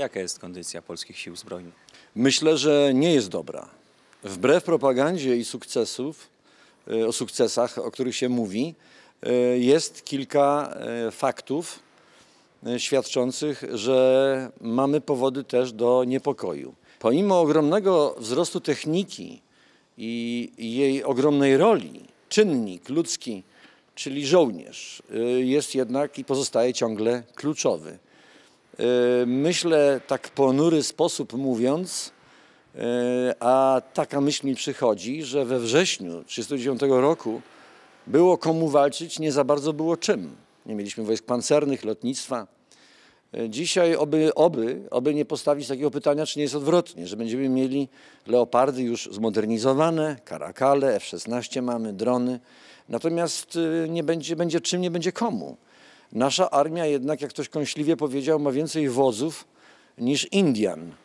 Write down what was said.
Jaka jest kondycja polskich sił zbrojnych? Myślę, że nie jest dobra. Wbrew propagandzie i sukcesów, y, o sukcesach, o których się mówi, y, jest kilka y, faktów świadczących, że mamy powody też do niepokoju. Pomimo ogromnego wzrostu techniki i jej ogromnej roli, czynnik ludzki, czyli żołnierz, jest jednak i pozostaje ciągle kluczowy. Y, myślę tak ponury sposób mówiąc, y, a taka myśl mi przychodzi, że we wrześniu 1939 roku było komu walczyć, nie za bardzo było czym. Nie mieliśmy wojsk pancernych, lotnictwa. Y, dzisiaj oby, oby, oby nie postawić takiego pytania, czy nie jest odwrotnie, że będziemy mieli leopardy już zmodernizowane, karakale, F-16 mamy, drony, natomiast nie będzie, będzie czym, nie będzie komu. Nasza armia jednak, jak ktoś kąśliwie powiedział, ma więcej wozów niż Indian.